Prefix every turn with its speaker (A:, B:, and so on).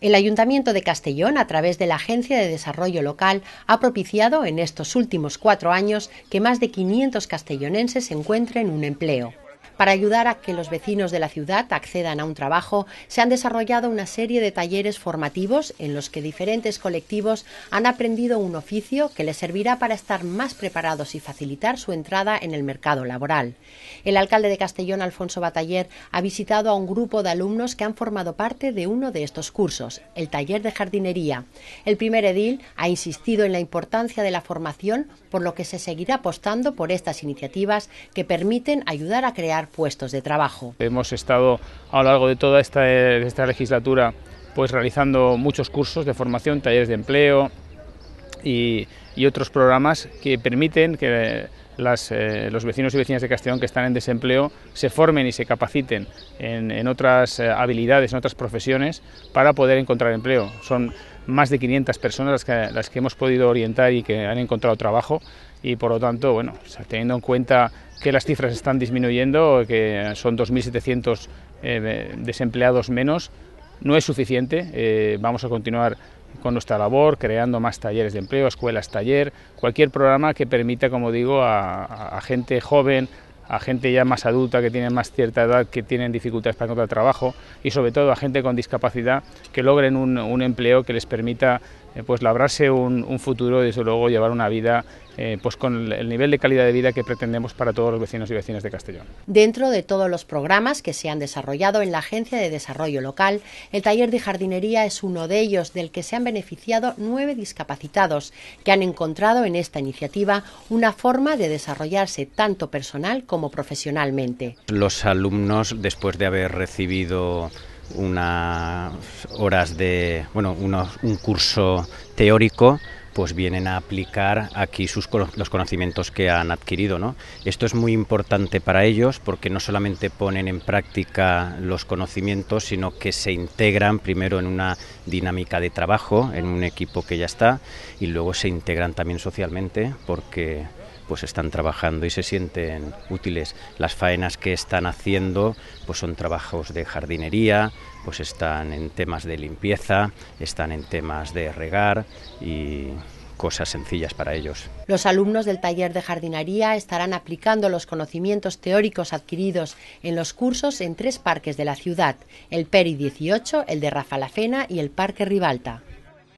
A: El Ayuntamiento de Castellón, a través de la Agencia de Desarrollo Local, ha propiciado en estos últimos cuatro años que más de 500 castellonenses encuentren un empleo. Para ayudar a que los vecinos de la ciudad accedan a un trabajo, se han desarrollado una serie de talleres formativos en los que diferentes colectivos han aprendido un oficio que les servirá para estar más preparados y facilitar su entrada en el mercado laboral. El alcalde de Castellón, Alfonso Bataller, ha visitado a un grupo de alumnos que han formado parte de uno de estos cursos, el taller de jardinería. El primer edil ha insistido en la importancia de la formación, por lo que se seguirá apostando por estas iniciativas que permiten ayudar a crear puestos de trabajo.
B: Hemos estado a lo largo de toda esta, legislatura pues realizando muchos cursos de formación, talleres de empleo y otros programas que permiten que eh, los vecinos y vecinas de Castellón que están en desempleo se formen y se capaciten en, otras eh, habilidades, en otras profesiones, para poder encontrar empleo. Son más de 500 personas las que, hemos podido orientar y que han encontrado trabajo y por lo tanto, bueno, teniendo en cuenta que las cifras están disminuyendo, que son 2.700 eh, desempleados menos, no es suficiente, vamos a continuar con nuestra labor, creando más talleres de empleo, escuelas, taller, cualquier programa que permita, como digo, a, gente joven, a gente ya más adulta que tiene más cierta edad, que tienen dificultades para encontrar trabajo y sobre todo a gente con discapacidad que logren un empleo que les permita eh, pues labrarse un, futuro y desde luego llevar una vida eh, pues con el nivel de calidad de vida que pretendemos para todos los vecinos y vecinas de Castellón.
A: Dentro de todos los programas que se han desarrollado en la Agencia de Desarrollo Local, el taller de jardinería es uno de ellos del que se han beneficiado nueve discapacitados que han encontrado en esta iniciativa una forma de desarrollarse tanto personal como profesionalmente.
C: Los alumnos después de haber recibido unas horas de, bueno, unos, un curso teórico, pues vienen a aplicar aquí sus, los conocimientos que han adquirido. ¿no? Esto es muy importante para ellos porque no solamente ponen en práctica los conocimientos, sino que se integran primero en una dinámica de trabajo, en un equipo que ya está, y luego se integran también socialmente porque pues están trabajando y se sienten útiles. Las faenas que están haciendo pues son trabajos de jardinería, pues están en temas de limpieza, están en temas de regar y cosas sencillas para ellos.
A: Los alumnos del taller de jardinería estarán aplicando los conocimientos teóricos adquiridos en los cursos en tres parques de la ciudad, el Peri 18, el de Rafa Fena y el Parque Ribalta.